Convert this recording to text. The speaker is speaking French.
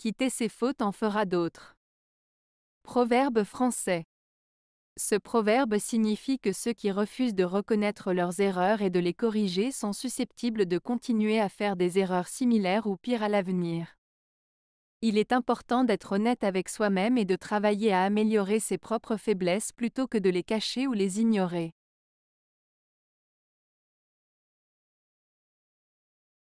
Quitter ses fautes en fera d'autres. Proverbe français. Ce proverbe signifie que ceux qui refusent de reconnaître leurs erreurs et de les corriger sont susceptibles de continuer à faire des erreurs similaires ou pires à l'avenir. Il est important d'être honnête avec soi-même et de travailler à améliorer ses propres faiblesses plutôt que de les cacher ou les ignorer.